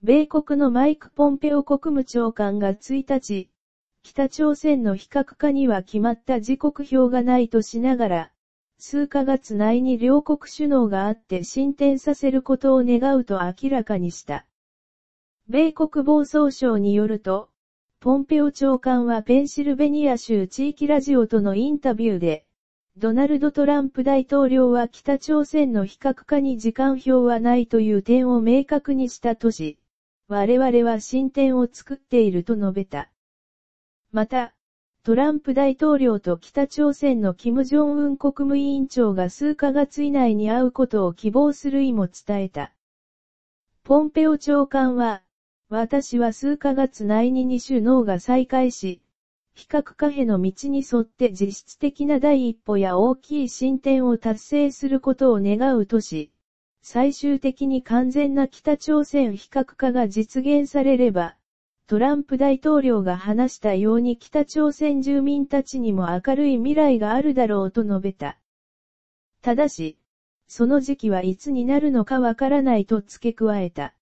米国のマイク・ポンペオ国務長官が1日、北朝鮮の非核化には決まった時刻表がないとしながら、数ヶ月内に両国首脳があって進展させることを願うと明らかにした。米国防総省によると、ポンペオ長官はペンシルベニア州地域ラジオとのインタビューで、ドナルド・トランプ大統領は北朝鮮の非核化に時間表はないという点を明確にしたとし、我々は進展を作っていると述べた。また、トランプ大統領と北朝鮮の金正恩国務委員長が数ヶ月以内に会うことを希望する意も伝えた。ポンペオ長官は、私は数ヶ月内に2首脳が再開し、比較貨幣の道に沿って実質的な第一歩や大きい進展を達成することを願うとし、最終的に完全な北朝鮮非核化が実現されれば、トランプ大統領が話したように北朝鮮住民たちにも明るい未来があるだろうと述べた。ただし、その時期はいつになるのかわからないと付け加えた。